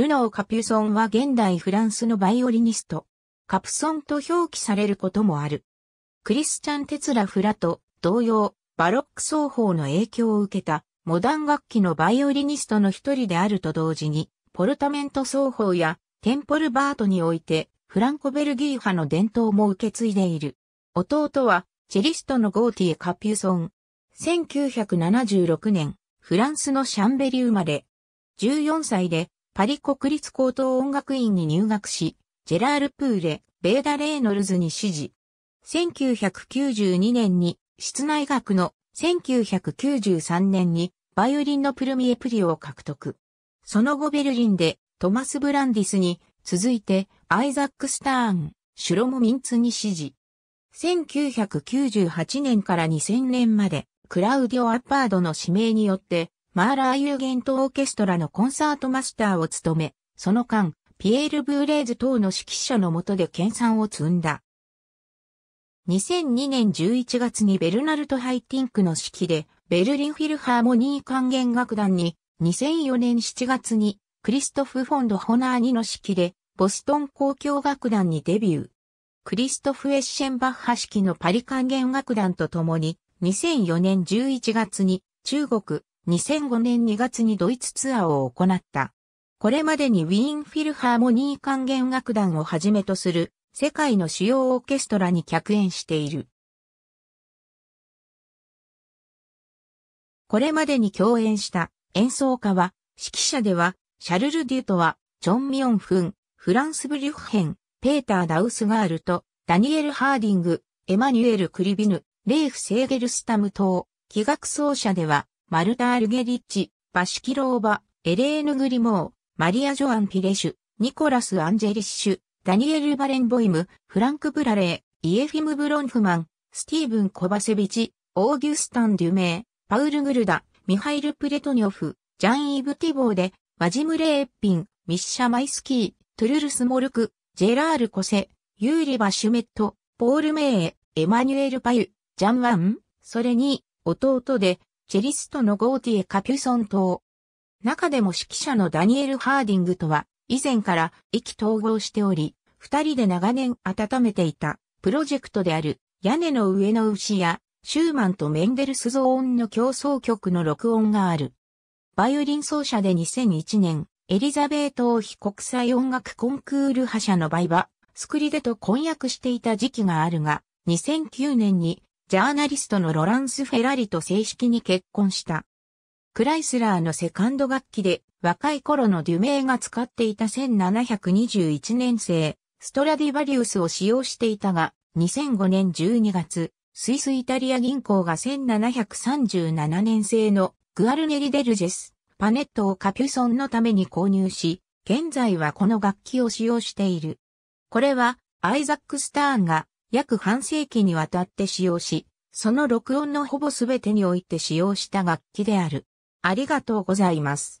ルノー・カピュソンは現代フランスのバイオリニスト。カプソンと表記されることもある。クリスチャン・テツラ・フラと同様、バロック奏法の影響を受けたモダン楽器のバイオリニストの一人であると同時に、ポルタメント奏法やテンポルバートにおいてフランコベルギー派の伝統も受け継いでいる。弟はチェリストのゴーティエ・カピュソン。1976年、フランスのシャンベリ生まれ。14歳でパリ国立高等音楽院に入学し、ジェラール・プーレ、ベーダ・レーノルズに指示。1992年に室内楽の1993年にバイオリンのプルミエプリを獲得。その後ベルリンでトマス・ブランディスに続いてアイザック・スターン、シュロモ・ミンツに指示。1998年から2000年までクラウディオ・アッパードの指名によってマーラー有限とオーケストラのコンサートマスターを務め、その間、ピエール・ブーレーズ等の指揮者のもとで研鑽を積んだ。2002年11月にベルナルト・ハイティンクの指揮で、ベルリン・フィルハーモニー管弦楽団に、2004年7月に、クリストフ・フォンド・ホナーニの指揮で、ボストン公共楽団にデビュー。クリストフ・エッシェンバッハ式のパリ管弦楽団と共に、2004年11月に中国、2005年2月にドイツツアーを行った。これまでにウィーンフィルハーモニー管弦楽団をはじめとする世界の主要オーケストラに客演している。これまでに共演した演奏家は、指揮者では、シャルル・デュートは、チョン・ミョンフン、フランス・ブリュッヘン、ペーター・ダウスガールと、ダニエル・ハーディング、エマニュエル・クリビヌ、レイフ・セーゲルスタム等、器楽奏者では、マルタールゲリッチ、バシキローバ、エレーヌ・グリモー、マリア・ジョアン・ピレシュ、ニコラス・アンジェリッシュ、ダニエル・バレンボイム、フランク・ブラレー、イエフィム・ブロンフマン、スティーブン・コバセビチ、オーギュスタン・デュメー、パウル・グルダ、ミハイル・プレトニョフ、ジャン・イブ・ティボーで、ワジム・レーッピン、ミッシャ・マイスキー、トゥルルス・モルク、ジェラール・コセ、ユーリ・バ・シュメット、ポール・メイエ、エマニュエル・パユ、ジャン・ワン、それに、弟で、チェリストのゴーティエ・カピュソン島。中でも指揮者のダニエル・ハーディングとは、以前から意気統合しており、二人で長年温めていた、プロジェクトである、屋根の上の牛や、シューマンとメンデルスゾーンの競争曲の録音がある。バイオリン奏者で2001年、エリザベート王妃国際音楽コンクール覇者のバイバ、スクリデと婚約していた時期があるが、2009年にジャーナリストのロランス・フェラリと正式に結婚した。クライスラーのセカンド楽器で若い頃のデュメイが使っていた1721年生、ストラディバリウスを使用していたが2005年12月スイスイタリア銀行が1737年製のグアルネリ・デルジェスパネットをカピュソンのために購入し現在はこの楽器を使用している。これはアイザック・スターンが約半世紀にわたって使用し、その録音のほぼすべてにおいて使用した楽器である。ありがとうございます。